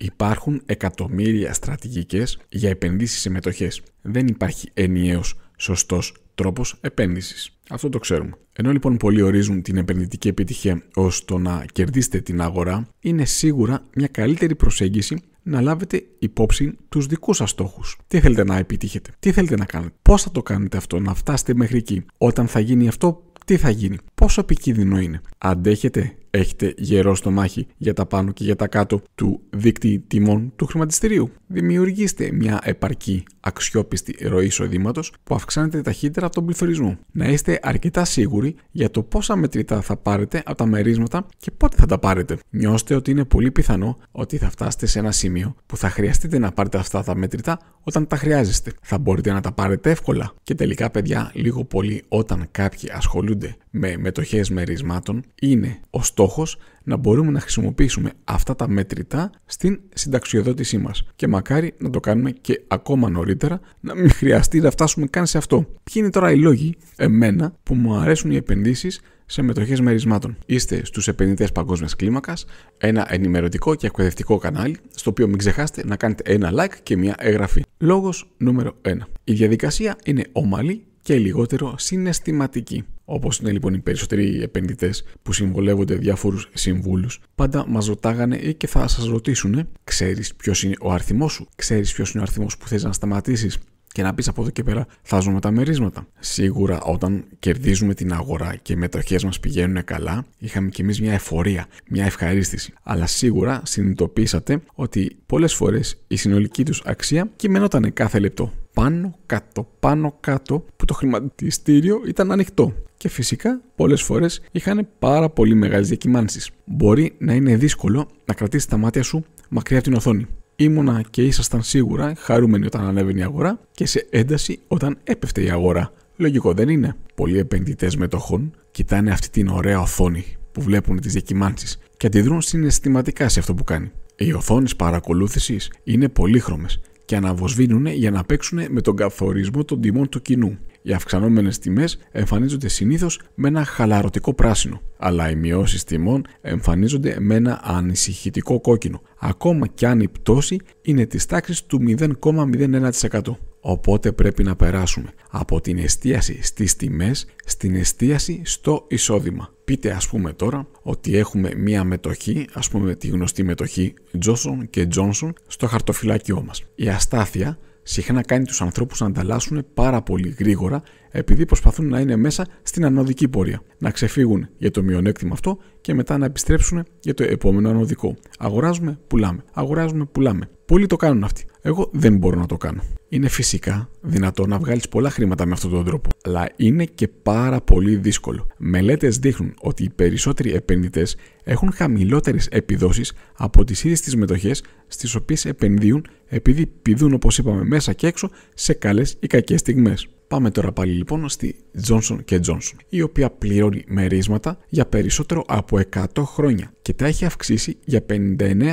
Υπάρχουν εκατομμύρια στρατηγικές για επενδύσεις σε μετοχές. Δεν υπάρχει ενιαίος σωστός τρόπος επένδυσης. Αυτό το ξέρουμε. Ενώ λοιπόν πολλοί ορίζουν την επενδυτική επιτυχία ως το να κερδίσετε την αγορά, είναι σίγουρα μια καλύτερη προσέγγιση να λάβετε υπόψη τους δικούς σας στόχους. Τι θέλετε να επιτύχετε, τι θέλετε να κάνετε, πώς θα το κάνετε αυτό, να φτάσετε μέχρι εκεί. Όταν θα γίνει αυτό, τι θα γίνει, πόσο επικίνδυνο είναι. Αντέχετε, έχετε γερό στο μάχη για τα πάνω και για τα κάτω του δίκτυ τιμών του χρηματιστηρίου. Δημιουργήστε μια επαρκή αξιόπιστη ροή εισοδήματος που αυξάνεται ταχύτερα από τον πληθωρισμό. Να είστε αρκετά σίγουροι για το πόσα μετρητά θα πάρετε από τα μερίσματα και πότε θα τα πάρετε. Νιώστε ότι είναι πολύ πιθανό ότι θα φτάσετε σε ένα σημείο που θα χρειαστείτε να πάρετε αυτά τα μετρητά όταν τα χρειάζεστε. Θα μπορείτε να τα πάρετε εύκολα. Και τελικά, παιδιά, λίγο πολύ όταν κάποιοι ασχολούνται με μετοχές μερισμάτων, είναι ο στόχος να μπορούμε να χρησιμοποιήσουμε αυτά τα μετρητά στην συνταξιοδότησή μας. Και μακάρι να το κάνουμε και ακόμα νωρίτερα, να μην χρειαστεί να φτάσουμε καν σε αυτό. Ποιοι είναι τώρα οι λόγοι, εμένα, που μου αρέσουν οι επενδύσεις σε μετοχές μερισμάτων. Είστε στους επενδυτές παγκόσμιας κλίμακας, ένα ενημερωτικό και εκπαιδευτικό κανάλι, στο οποίο μην ξεχάσετε να κάνετε ένα like και μια εγγραφή. Λόγος νούμερο 1. Η διαδικασία είναι ομαλή και λιγότερο συναισθηματική. Όπως είναι λοιπόν οι περισσότεροι επενδυτές που συμβολεύονται διάφορους συμβούλους, πάντα μας ρωτάγανε ή «Ε, και θα σας ρωτήσουν, ξέρεις ποιος είναι ο αριθμός σου, ξέρεις ποιος είναι ο αριθμός που θες να σταματήσεις και να πεις από εδώ και πέρα θα ζούμε τα μερίσματα. Σίγουρα όταν κερδίζουμε την αγορά και οι μετοχές μας πηγαίνουν καλά, είχαμε κι εμείς μια εφορία, μια ευχαρίστηση. Αλλά σίγουρα συνειδητοποίησατε ότι πολλές φορές η συνολική τους αξία κειμενόταν κάθε λεπτό. Πάνω, κάτω, πάνω, κάτω, που το χρηματιστήριο ήταν ανοιχτό και φυσικά πολλές φορές είχαν πάρα πολύ μεγάλες διακυμάνσεις. Μπορεί να είναι δύσκολο να κρατήσεις τα μάτια σου μακριά από την οθόνη. Ήμουνα και ήσασταν σίγουρα χαρούμενοι όταν ανέβαινε η αγορά και σε ένταση όταν έπεφτε η αγορά. Λογικό δεν είναι. Πολλοί επενδυτές μετοχών κοιτάνε αυτή την ωραία οθόνη που βλέπουν τις διακυμάνσεις και αντιδρούν συναισθηματικά σε αυτό που κάνει. Οι οθόνες παρακολούθησης είναι πολύχρωμες και αναβοσβήνουν για να παίξουν με τον καθορισμό των τιμών του κοινού. Οι αυξανόμενες τιμές εμφανίζονται συνήθως με ένα χαλαρωτικό πράσινο, αλλά οι μειώσεις τιμών εμφανίζονται με ένα ανησυχητικό κόκκινο, ακόμα και αν η πτώση είναι της τάξης του 0,01%. Οπότε πρέπει να περάσουμε από την εστίαση στις τιμές στην εστίαση στο εισόδημα. Πείτε ας πούμε τώρα ότι έχουμε μία μετοχή, ας πούμε τη γνωστή μετοχή Johnson Johnson στο χαρτοφυλάκιό μας. Η αστάθεια συχνά κάνει τους ανθρώπους να ανταλλάσσουν πάρα πολύ γρήγορα επειδή προσπαθούν να είναι μέσα στην ανωδική πορεία, να ξεφύγουν για το μειονέκτημα αυτό και μετά να επιστρέψουν για το επόμενο ανωδικό. Αγοράζουμε, πουλάμε. Αγοράζουμε, πουλάμε. Πολλοί το κάνουν αυτοί. Εγώ δεν μπορώ να το κάνω. Είναι φυσικά δυνατό να βγάλεις πολλά χρήματα με αυτόν τον τρόπο, αλλά είναι και πάρα πολύ δύσκολο. Μελέτες δείχνουν ότι οι περισσότεροι επενδυτές έχουν χαμηλότερες επιδόσεις από τις ίδιες τις μετοχές στις οποίες επενδύουν επειδή πηδούν, όπως είπαμε, μέσα και έξω σε καλές ή κακές στιγμές. Πάμε τώρα πάλι λοιπόν στη Johnson Johnson, η οποία πληρώνει μερίσματα για περισσότερο από 100 χρόνια και τα έχει αυξήσει για 59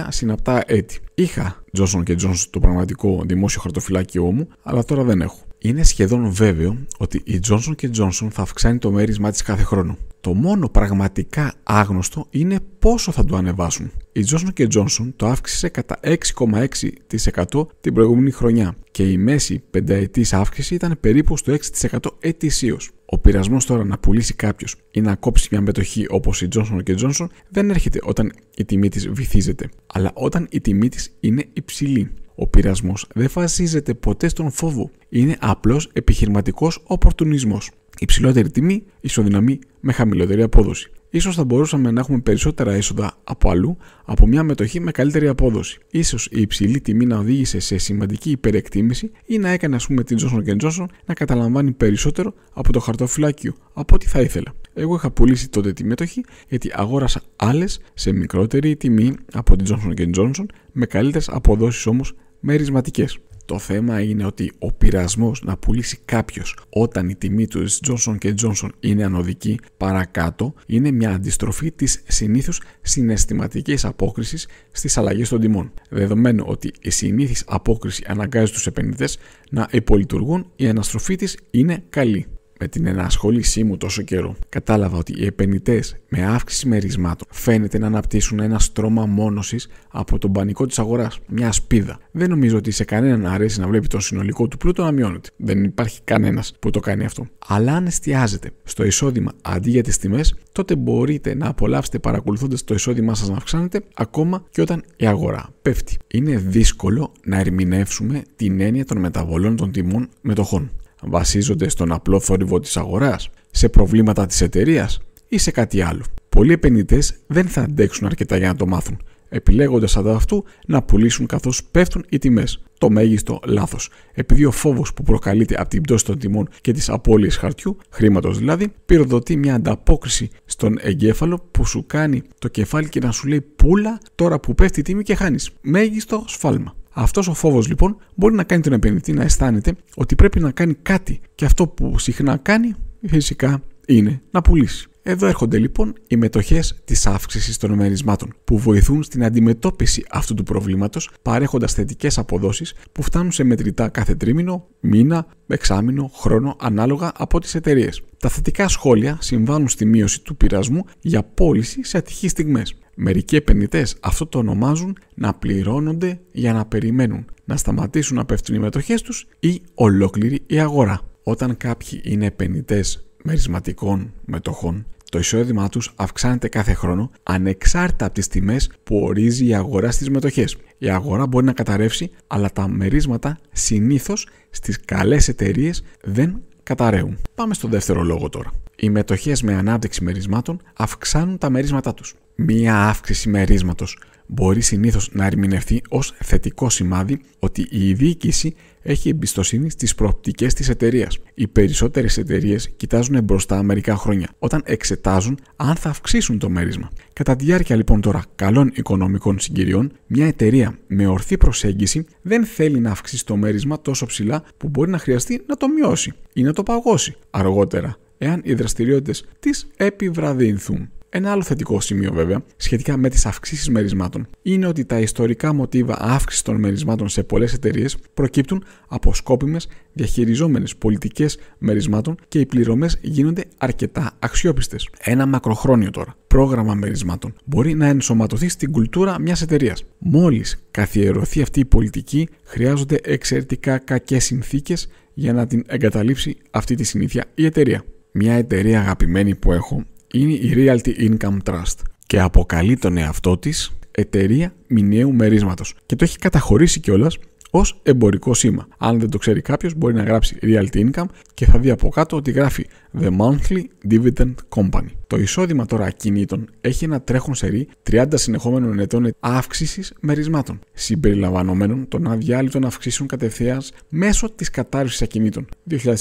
συναπτά έτη. Είχα Johnson Johnson το πραγματικό δημόσιο χαρτοφυλάκιό μου, αλλά τώρα δεν έχω. Είναι σχεδόν βέβαιο ότι η Johnson Johnson θα αυξάνει το μέρισμά της κάθε χρόνο. Το μόνο πραγματικά άγνωστο είναι πόσο θα το ανεβάσουν. Η Johnson Johnson το αύξησε κατά 6,6% την προηγούμενη χρονιά και η μέση πενταετής αύξηση ήταν περίπου στο 6% ετησίως. Ο πειρασμός τώρα να πουλήσει κάποιος ή να κόψει μια μετοχή όπως η Johnson Johnson δεν έρχεται όταν η τιμή της βυθίζεται, αλλά όταν η τιμή της είναι υψηλή. Ο πειρασμός δεν βασίζεται ποτέ στον φόβο. Είναι απλώ επιχειρηματικός οπορτουνισμός. Υψηλότερη τιμή ισοδυναμεί με χαμηλότερη απόδοση. σω θα μπορούσαμε να έχουμε περισσότερα έσοδα από αλλού από μια μετοχή με καλύτερη απόδοση. σω η υψηλή τιμή να οδήγησε σε σημαντική υπερεκτίμηση ή να έκανε, ας πούμε, την Johnson Johnson να καταλαμβάνει περισσότερο από το χαρτοφυλάκιο από ό,τι θα ήθελα. Εγώ είχα πουλήσει τότε τη μετοχή γιατί αγόρασα άλλες σε μικρότερη τιμή από την Johnson Johnson με καλύτερες αποδόσεις όμως μερισματικές. Το θέμα είναι ότι ο πειρασμός να πουλήσει κάποιος όταν η τιμή του Johnson Johnson είναι ανωδική παρακάτω είναι μια αντιστροφή της συνήθως συναισθηματικής απόκρισης στις αλλαγές των τιμών. Δεδομένου ότι η συνήθις απόκριση αναγκάζει τους επενδυτές να υπολειτουργούν, η αναστροφή της είναι καλή. Με την ενασχόλησή μου τόσο καιρό, κατάλαβα ότι οι επενδυτέ με αύξηση μερισμάτων φαίνεται να αναπτύσσουν ένα στρώμα μόνωσης από τον πανικό της αγοράς, μια σπίδα. Δεν νομίζω ότι σε κανέναν αρέσει να βλέπει τον συνολικό του πλούτο να μειώνεται. Δεν υπάρχει κανένας που το κάνει αυτό. Αλλά αν εστιάζετε στο εισόδημα αντί για τις τιμές, τότε μπορείτε να απολαύσετε παρακολουθώντας το εισόδημά σας να αυξάνεται ακόμα και όταν η αγορά πέφτει. Είναι δύσκολο να ερμηνεύσουμε την έννοια των μεταβολών των τιμών μετοχών βασίζονται στον απλό θόρυβο της αγοράς, σε προβλήματα της εταιρείας ή σε κάτι άλλο. Πολλοί επενδυτές δεν θα αντέξουν αρκετά για να το μάθουν, επιλέγοντας ανταυτού να πουλήσουν καθώς πέφτουν οι τιμές. Το μέγιστο λάθος. Επειδή ο φόβος που προκαλείται από την πτώση των τιμών και τι απώλειε χαρτιού, χρήματος δηλαδή, πυροδοτεί μια ανταπόκριση στον εγκέφαλο που σου κάνει το κεφάλι και να σου λέει πουλα τώρα που πέφτει η τιμή και χάνεις. Μέγιστο σφάλμα. Αυτός ο φόβος λοιπόν μπορεί να κάνει τον επενδυτή να αισθάνεται ότι πρέπει να κάνει κάτι και αυτό που συχνά κάνει φυσικά είναι να πουλήσει. Εδώ έρχονται λοιπόν οι μετοχές της αύξησης των μερισμάτων, που βοηθούν στην αντιμετώπιση αυτού του προβλήματος, παρέχοντας θετικές αποδόσεις που φτάνουν σε μετρητά κάθε τρίμηνο, μήνα, εξάμηνο, χρόνο, ανάλογα από τις εταιρείες. Τα θετικά σχόλια συμβάνουν στη μείωση του πειρασμού για πώληση σε ατυχείς στιγμές. Μερικοί επενδυτές αυτό το ονομάζουν να πληρώνονται για να περιμένουν να σταματήσουν να πέφτουν οι μετοχές τους ή ολόκληρη η αγορά. Όταν κάποιοι είναι επενδυτές μερισματικών μετοχών το εισόδημά τους αυξάνεται κάθε χρόνο ανεξάρτητα από τις τιμές που ορίζει η αγορά στις μετοχέ. Η αγορά μπορεί να καταρρεύσει, αλλά τα μερίσματα συνήθως στις καλές εταιρείες δεν καταραίουν. Πάμε στο δεύτερο λόγο τώρα. Οι μετοχές με ανάπτυξη μερισμάτων αυξάνουν τα μερίσματά τους. Μία αύξηση μερίσματος μπορεί συνήθως να ερμηνευτεί ως θετικό σημάδι ότι η διοίκηση έχει εμπιστοσύνη στις προοπτικές της εταιρείας. Οι περισσότερες εταιρείες κοιτάζουν μπροστά μερικά χρόνια όταν εξετάζουν αν θα αυξήσουν το μέρισμα. Κατά τη διάρκεια λοιπόν τώρα καλών οικονομικών συγκυριών, μια εταιρεία με ορθή προσέγγιση δεν θέλει να αυξήσει το μέρισμα τόσο ψηλά που μπορεί να χρειαστεί να το μειώσει ή να το παγώσει αργότερα εάν οι δραστηριότητες της επιβραδυνθούν. Ένα άλλο θετικό σημείο βέβαια σχετικά με τις αυξήσεις μερισμάτων είναι ότι τα ιστορικά μοτίβα αύξησης των μερισμάτων σε πολλές εταιρείες προκύπτουν από σκόπιμες διαχειριζόμενες πολιτικές μερισμάτων και οι πληρωμές γίνονται αρκετά αξιόπιστες. Ένα μακροχρόνιο τώρα πρόγραμμα μερισμάτων μπορεί να ενσωματωθεί στην κουλτούρα μιας εταιρείας. Μόλις καθιερωθεί αυτή η πολιτική, χρειάζονται εξαιρετικά κακές συνθήκες για να την εγκαταλείψει αυτή τη συνήθεια η εταιρεία. Μια εταιρεία αγαπημένη που έχω είναι η Realty Income Trust και αποκαλεί τον εαυτό της εταιρεία μηνιαίου μερίσματος και το έχει καταχωρήσει κιόλας ως εμπορικό σήμα. Αν δεν το ξέρει κάποιος, μπορεί να γράψει Realty Income και θα δει από κάτω ότι γράφει The Monthly Dividend Company. Το εισόδημα τώρα ακινήτων έχει ένα τρέχον σερί 30 συνεχόμενων ετών αύξησης μερισμάτων, συμπεριλαμβανομένων των αδιάλειτων αυξήσεων κατευθείαν μέσω της κατάρρευσης ακινήτων 2007,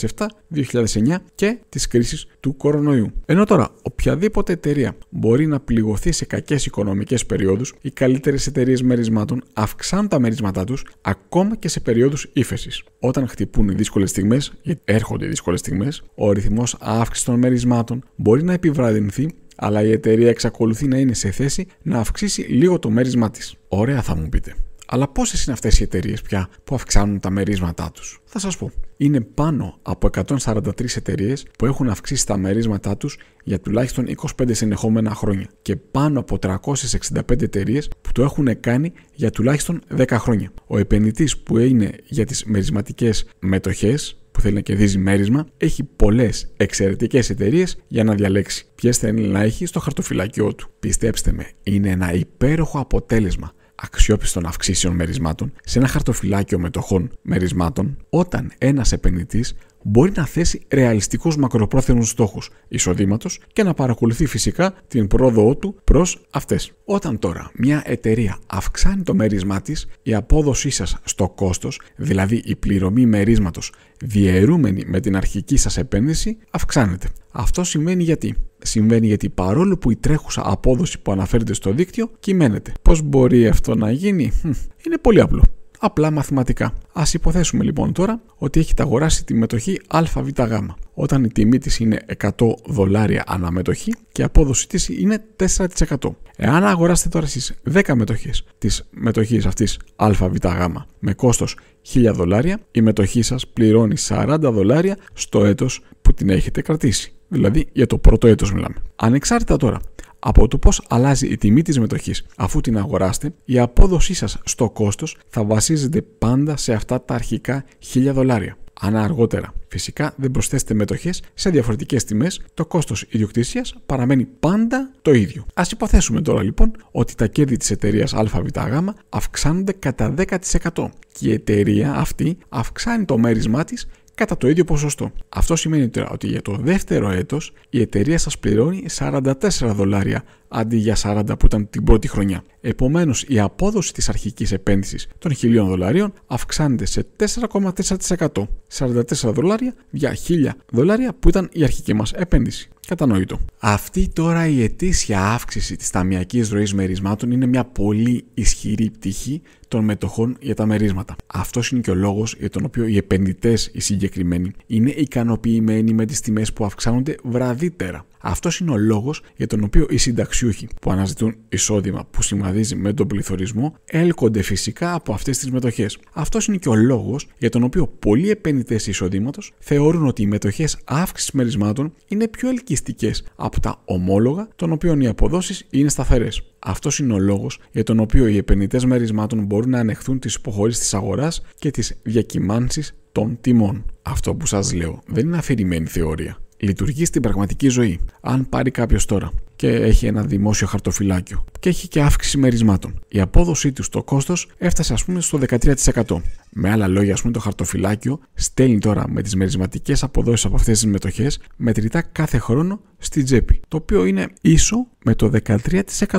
2009 και της κρίσης του κορονοϊού. Ενώ τώρα οποιαδήποτε εταιρεία μπορεί να πληγωθεί σε κακές οικονομικές περιόδους, οι καλύτερες εταιρείες μερισμάτων αυξάνουν τα μερίσματά τους ακόμα και σε περιόδους ύφεσης. Όταν χτυπούν οι δύσκολες στιγμές, γιατί έρχονται οι δύσκολες στιγμές, ο ρυθμός αύξηση των μερισμάτων μπορεί να επιβραδυνθεί, αλλά η εταιρεία εξακολουθεί να είναι σε θέση να αυξήσει λίγο το μέρισμά της. Ωραία, θα μου πείτε. Αλλά πόσες είναι αυτές οι εταιρείες πια που αυξάνουν τα μερίσματά τους. Θα σας πω. Είναι πάνω από 143 εταιρείες που έχουν αυξήσει τα μερίσματά τους για τουλάχιστον 25 συνεχόμενα χρόνια και πάνω από 365 εταιρείες που το έχουν κάνει για τουλάχιστον 10 χρόνια. Ο επενδυτής που είναι για τις μερισματικές μετοχές που θέλει να κερδίζει μέρισμα, έχει πολλές εξαιρετικές εταιρείες για να διαλέξει ποιες θέλει να έχει στο χαρτοφυλάκιό του. Πιστέψτε με, είναι ένα υπέροχο αποτέλεσμα αξιόπιστων αυξήσεων μερισμάτων σε ένα χαρτοφυλάκιο μετοχών μερισμάτων, όταν ένας επενδυτής μπορεί να θέσει ρεαλιστικούς μακροπρόθεσμους στόχους εισοδήματος και να παρακολουθεί φυσικά την πρόοδό του προς αυτές. Όταν τώρα μια εταιρεία αυξάνει το μερίσμα της, η απόδοσή σας στο κόστος, δηλαδή η πληρωμή μερίσματος διαιρούμενη με την αρχική σας επένδυση, αυξάνεται. Αυτό σημαίνει γιατί. Συμβαίνει γιατί παρόλο που η τρέχουσα απόδοση που αναφέρεται στο δίκτυο κυμαίνεται. Πώς μπορεί αυτό να γίνει, είναι πολύ απλό απλά μαθηματικά. Ας υποθέσουμε λοιπόν τώρα ότι έχετε αγοράσει τη μετοχή ΑΒΓ. Όταν η τιμή της είναι 100 δολάρια αναμετοχή και η απόδοση της είναι 4%. Εάν αγοράσετε τώρα στι 10 μετοχές της μετοχής αυτής ΑΒΓ με κόστος 1000 δολάρια, η μετοχή σας πληρώνει 40 δολάρια στο έτος που την έχετε κρατήσει. Δηλαδή για το πρώτο έτος μιλάμε. Ανεξάρτητα τώρα από το πώς αλλάζει η τιμή της μετοχής αφού την αγοράσετε, η απόδοσή σας στο κόστος θα βασίζεται πάντα σε αυτά τα αρχικά 1000 δολάρια. Ανά αργότερα. Φυσικά δεν προσθέσετε μετοχές σε διαφορετικές τιμές, το κόστος ιδιοκτησίας παραμένει πάντα το ίδιο. Ας υποθέσουμε τώρα λοιπόν ότι τα κέρδη της εταιρείας ΑΒΓ αυξάνονται κατά 10% και η εταιρεία αυτή αυξάνει το μέρισμά της κατά το ίδιο ποσοστό. Αυτό σημαίνει τώρα ότι για το δεύτερο έτος η εταιρεία σας πληρώνει 44 δολάρια αντί για 40 που ήταν την πρώτη χρονιά. Επομένως η απόδοση της αρχικής επένδυσης των 1000 δολαρίων αυξάνεται σε 4,4%. 44 δολάρια για 1000 δολάρια που ήταν η αρχική μας επένδυση. Κατανοητό. Αυτή τώρα η ετήσια αύξηση της ταμιακής ροής μερισμάτων είναι μια πολύ ισχυρή πτυχή των μετοχών για τα μερίσματα. Αυτός είναι και ο λόγος για τον οποίο οι επενδυτές οι συγκεκριμένοι, είναι ικανοποιημένοι με τις τιμές που αυξάνονται βραδύτερα αυτός είναι ο λόγος για τον οποίο οι συνταξιούχοι που αναζητούν εισόδημα που σημαδίζει με τον πληθωρισμό έλκονται φυσικά από αυτές τις μετοχές. Αυτός είναι και ο λόγος για τον οποίο πολλοί επενδυτές εισοδήματος θεωρούν ότι οι μετοχές αύξησης μερισμάτων είναι πιο ελκυστικές από τα ομόλογα των οποίων οι αποδόσεις είναι σταθερές. Αυτός είναι ο λόγος για τον οποίο οι επενδυτές μερισμάτων μπορούν να ανεχθούν τις υποχωρήσεις της αγοράς και τις διακυμάνσεις των τιμών. Αυτό που σας λέω δεν είναι αφηρημένη θεωρία λειτουργεί στην πραγματική ζωή. Αν πάρει κάποιος τώρα και έχει ένα δημόσιο χαρτοφυλάκιο και έχει και αύξηση μερισμάτων. Η απόδοσή του στο κόστος έφτασε ας πούμε στο 13%. Με άλλα λόγια, ας πούμε, το χαρτοφυλάκιο στέλνει τώρα με τις μερισματικές αποδόσεις από αυτές τις μετοχές μετρητά κάθε χρόνο στη τσέπη, το οποίο είναι ίσο με το 13%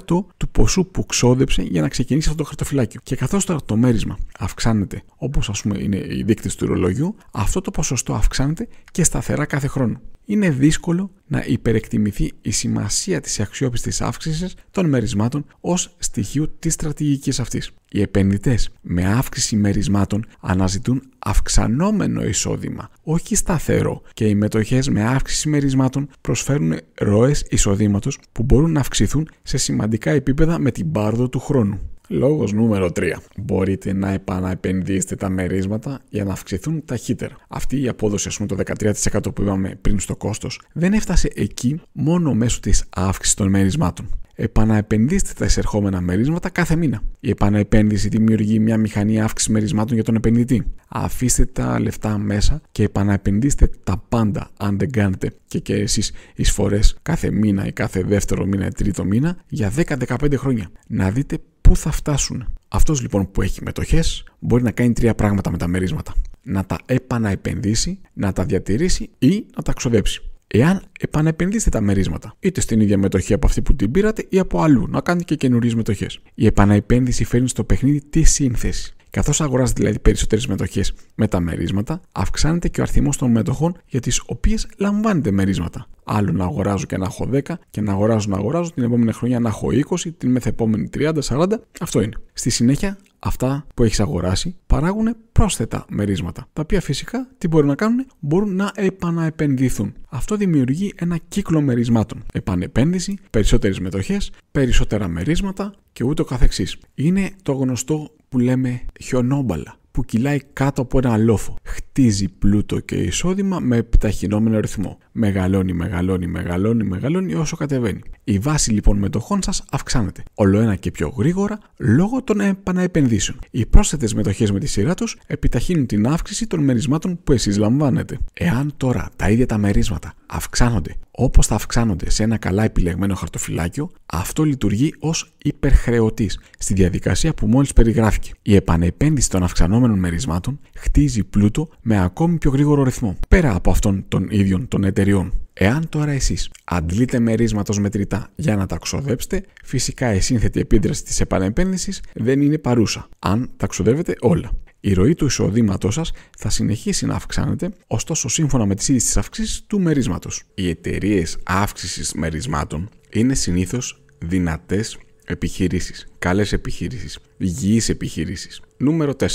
του ποσού που ξόδεψε για να ξεκινήσει αυτό το χαρτοφυλάκιο. Και καθώς τώρα το μέρισμα αυξάνεται, όπως ας πούμε είναι οι δείκτες του ρολογιού, αυτό το ποσοστό αυξάνεται και σταθερά κάθε χρόνο. Είναι δύσκολο να υπερεκτιμηθεί η σημασία της αξιόπιστης αύξησης των μερισμάτων ως στοιχείου της στρατηγικής αυτής. Οι επενδυτές με αύξηση μερισμάτων αναζητούν αυξανόμενο εισόδημα, όχι σταθερό και οι μετοχές με αύξηση μερισμάτων προσφέρουν ροές εισόδηματο που μπορούν να αυξηθούν σε σημαντικά επίπεδα με την πάροδο του χρόνου. Λόγος νούμερο 3. Μπορείτε να επαναεπενδύσετε τα μερίσματα για να αυξηθούν ταχύτερα. Αυτή η απόδοση, ας πούμε το 13% που είπαμε πριν στο κόστος, δεν έφτασε εκεί μόνο μέσω της αύξησης των μερισμάτων. Επαναεπενδύστε τα εισερχόμενα μερίσματα κάθε μήνα. Η επαναεπένδυση δημιουργεί μια μηχανή αύξησης μερισμάτων για τον επενδυτή. Αφήστε τα λεφτά μέσα και επαναεπενδύστε τα πάντα, αν δεν κάνετε και, και εσείς εισφορές κάθε μήνα ή κάθε δεύτερο μήνα ή τρίτο μήνα για 10-15 χρόνια. Να δείτε πού θα φτάσουν. Αυτός λοιπόν που έχει μετοχές μπορεί να κάνει τρία πράγματα με τα μερίσματα. Να τα επαναεπενδύσει, να τα διατηρήσει ή να τα ξοδέψει. Εάν επαναεπενδύσετε τα μερίσματα, είτε στην ίδια μετοχή από αυτή που την πήρατε ή από αλλού, να κάνετε και καινούριες μετοχές. Η επαναεπένδυση φέρνει στο παιχνίδι τη σύνθεση. Καθώς αγοράζετε δηλαδή περισσότερες μετοχέ με τα μερίσματα, αυξάνεται και ο αριθμός των μετοχών για τις οποίες λαμβάνετε μερίσματα. Άλλο να αγοράζω και να έχω 10 και να αγοράζω να αγοράζω την επόμενη χρονιά να έχω 20, την μεθεπόμενη 30, 40. Αυτό είναι. Στη συνέχεια αυτά που έχεις αγοράσει παράγουν πρόσθετα μερίσματα, τα οποία φυσικά τι μπορούν να κάνουν, μπορούν να επαναεπενδυθούν. Αυτό δημιουργεί ένα κύκλο μερισμάτων. Επανεπένδυση, περισσότερες μετοχές, περισσότερα μερίσματα και ούτω καθεξής. Είναι το γνωστό που λέμε χιονόμπαλα που κυλάει κάτω από ένα λόφο. Χτίζει πλούτο και εισόδημα με επιταχυνόμενο ρυθμό. Μεγαλώνει, μεγαλώνει, μεγαλώνει, μεγαλώνει όσο κατεβαίνει. Η βάση λοιπόν μετοχών σας αυξάνεται. Ολοένα και πιο γρήγορα λόγω των επαναεπενδύσεων. Οι πρόσθετες μετοχές με τη σειρά τους επιταχύνουν την αύξηση των μερισμάτων που εσείς λαμβάνετε. Εάν τώρα τα ίδια τα μερίσματα αυξάνονται Όπως θα αυξάνονται σε ένα καλά επιλεγμένο χαρτοφυλάκιο, αυτό λειτουργεί ως υπερχρεωτής στη διαδικασία που μόλις περιγράφηκε. Η επανεπένδυση των αυξανόμενων μερισμάτων χτίζει πλούτο με ακόμη πιο γρήγορο ρυθμό, πέρα από αυτών των ίδιων των εταιριών. Εάν τώρα εσείς αντλείτε μερίσματος μετρητά για να τα ξοδέψετε, φυσικά η σύνθετη επίδραση της επανεπένδυσης δεν είναι παρούσα, αν τα ξοδεύετε όλα. Η ροή του εισοδήματός σας θα συνεχίσει να αυξάνεται, ωστόσο σύμφωνα με τις ίδιες τις αυξήσεις του μερίσματος. Οι εταιρείες αύξησης μερισμάτων είναι συνήθως δυνατές επιχειρήσεις Καλές επιχειρήσει, υγιείς επιχειρήσει. Νούμερο 4.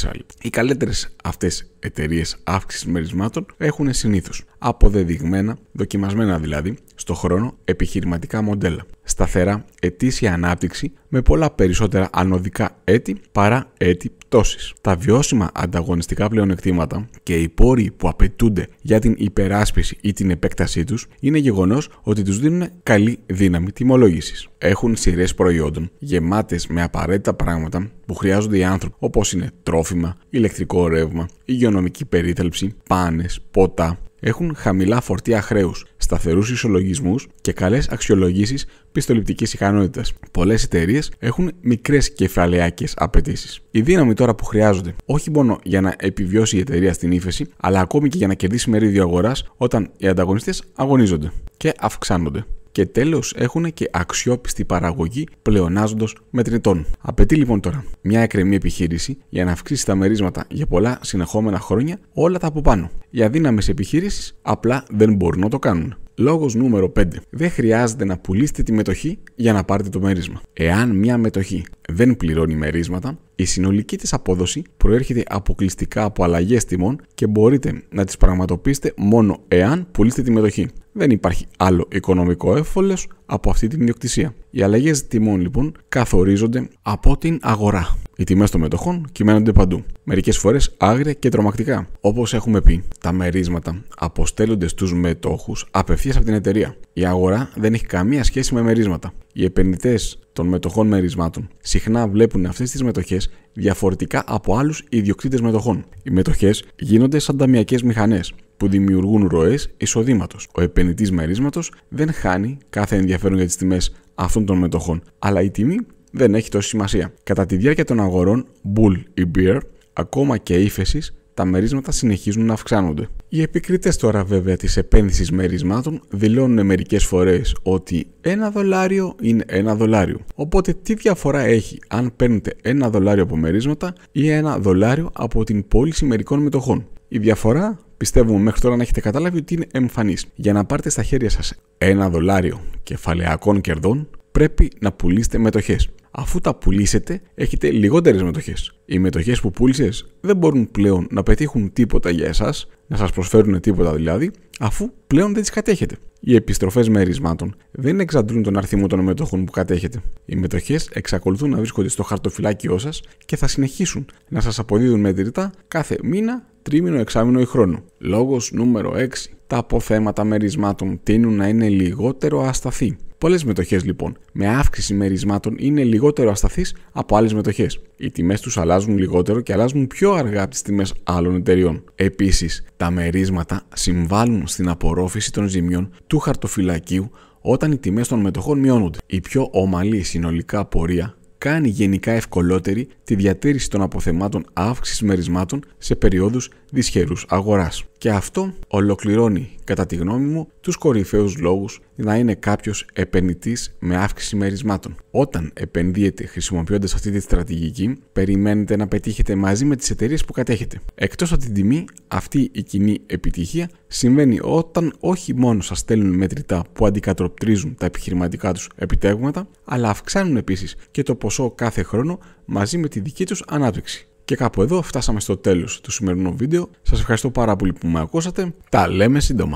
Οι καλύτερες αυτές εταιρείες αύξησης μερισμάτων έχουν συνήθως αποδεδειγμένα, δοκιμασμένα δηλαδή, στο χρόνο επιχειρηματικά μοντέλα. Σταθερά ετήσια ανάπτυξη με πολλά περισσότερα ανωδικά έτη παρά έτη πτώσης. Τα βιώσιμα ανταγωνιστικά πλεονεκτήματα και οι πόροι που απαιτούνται για την υπεράσπιση ή την επέκτασή τους είναι γεγονός ότι τους δίνουν καλή δύναμη τιμολόγησης. Έχουν σειρές προϊόντων γεμάτες με με απαραίτητα πράγματα που χρειάζονται οι άνθρωποι, όπως είναι τρόφιμα, ηλεκτρικό ρεύμα, υγειονομική περίθαλψη, πάνες, ποτά, έχουν χαμηλά φορτία χρέους, σταθερούς ισολογισμούς και καλές αξιολογήσεις πιστοληπτικής ικανότητας. Πολλές εταιρείες έχουν μικρές κεφαλαιακές απαιτήσεις. Η δύναμη τώρα που χρειάζονται όχι μόνο για να επιβιώσει η εταιρεία στην ύφεση, αλλά ακόμη και για να κερδίσει μερίδιο αγοράς όταν οι ανταγωνιστές αγωνίζονται και αυξάνονται και τέλος έχουν και αξιόπιστη παραγωγή πλεονάζοντο μετρητών. Απαιτεί λοιπόν τώρα μια εκρεμή επιχείρηση για να αυξήσει τα μερίσματα για πολλά συνεχόμενα χρόνια όλα τα από πάνω. Οι αδύναμες επιχείρησεις απλά δεν μπορούν να το κάνουν. Λόγος νούμερο 5. Δεν χρειάζεται να πουλήσετε τη μετοχή για να πάρετε το μέρισμα. Εάν μια μετοχή δεν πληρώνει μερίσματα, η συνολική της απόδοση προέρχεται αποκλειστικά από αλλαγές τιμών και μπορείτε να τις πραγματοποιήσετε μόνο εάν πουλήσετε τη μετοχή. Δεν υπάρχει άλλο οικονομικό εύφολο από αυτή την ιδιοκτησία. Οι αλλαγές τιμών λοιπόν καθορίζονται από την αγορά. Οι τιμές των μετοχών κυμαίνονται παντού. Μερικές φορές άγρια και τρομακτικά. Όπως έχουμε πει, τα μερίσματα αποστέλλονται στους μετόχους απευθείας από την εταιρεία. Η αγορά δεν έχει καμία σχέση με μερίσματα. Οι επενδυτές των μετοχών μερισμάτων συχνά βλέπουν αυτές τις μετοχές διαφορετικά από άλλους ιδιοκτήτες μετοχών. Οι μετοχές γίνονται σαν ταμιακές μηχανές που δημιουργούν ροές εισοδήματος. Ο επενδυτής μερίσματος δεν χάνει κάθε ενδιαφέρον για τις τιμές αυτών των μετοχών, αλλά η τιμή δεν έχει τόση σημασία. Κατά τη διάρκεια των αγορών, bull ή bear, ακόμα και ύφεσης, τα μερίσματα συνεχίζουν να αυξάνονται. Οι επικριτές τώρα βέβαια της επένδυσης μερισμάτων δηλώνουν μερικές φορές ότι ένα δολάριο είναι ένα δολάριο. Οπότε τι διαφορά έχει αν παίρνετε ένα δολάριο από μερίσματα ή ένα δολάριο από την πώληση μερικών μετοχών. Η διαφορά πιστεύουμε μέχρι τώρα να αυξανονται οι επικριτες τωρα βεβαια της επενδυση μερισματων δηλωνουν μερικες καταλάβει ότι είναι πιστευουμε μεχρι τωρα να εχετε καταλαβει οτι ειναι εμφανη Για να πάρετε στα χέρια σας ένα δολάριο κεφαλαιακών κερδών πρέπει να πουλήσετε μετοχές αφού τα πουλήσετε, έχετε λιγότερες μετοχές. Οι μετοχές που πούλησες δεν μπορούν πλέον να πετύχουν τίποτα για εσάς, να σας προσφέρουν τίποτα δηλαδή, αφού πλέον δεν τις κατέχετε. Οι επιστροφές μερισμάτων δεν εξαντλούν τον αριθμό των μετοχών που κατέχετε. Οι μετοχές εξακολουθούν να βρίσκονται στο χαρτοφυλάκιό σας και θα συνεχίσουν να σας αποδίδουν μετρητά κάθε μήνα, τρίμηνο, εξάμηνο ή χρόνο. Λόγος νούμερο 6. Τα αποθέματα μερισμάτων τείνουν να είναι λιγότερο ασταθή. Πολλές μετοχές λοιπόν με αύξηση μερισμάτων είναι λιγότερο λιγότερο ασταθείς από άλλες μετοχές. Οι τιμές τους αλλάζουν λιγότερο και αλλάζουν πιο αργά από τις τιμές άλλων εταιριών. Επίσης, τα μερίσματα συμβάλλουν στην απορρόφηση των ζημιών του χαρτοφυλακίου όταν οι τιμές των μετοχών μειώνονται. Η πιο ομαλή συνολικά πορεία κάνει γενικά ευκολότερη τη διατήρηση των αποθεμάτων αύξησης μερισμάτων σε περιόδους δυσχερούς αγοράς. Και αυτό ολοκληρώνει, κατά τη γνώμη μου, τους κορυφαίους λόγους να είναι κάποιος επενδυτής με αύξηση μερισμάτων. Όταν επενδύεται χρησιμοποιώντας αυτή τη στρατηγική, περιμένετε να πετύχετε μαζί με τις εταιρείες που κατέχετε. Εκτός από την τιμή, αυτή η κοινή επιτυχία συμβαίνει όταν όχι μόνο σας στέλνουν μετρητά που αντικατροπτρίζουν τα επιχειρηματικά τους επιτεύγματα, αλλά αυξάνουν επίσης και το ποσό ποσό κάθε χρόνο μαζί με τη δική τους ανάπτυξη. Και κάπου εδώ φτάσαμε στο τέλος του σημερινού βίντεο. Σας ευχαριστώ πάρα πολύ που με ακούσατε. Τα λέμε σύντομα.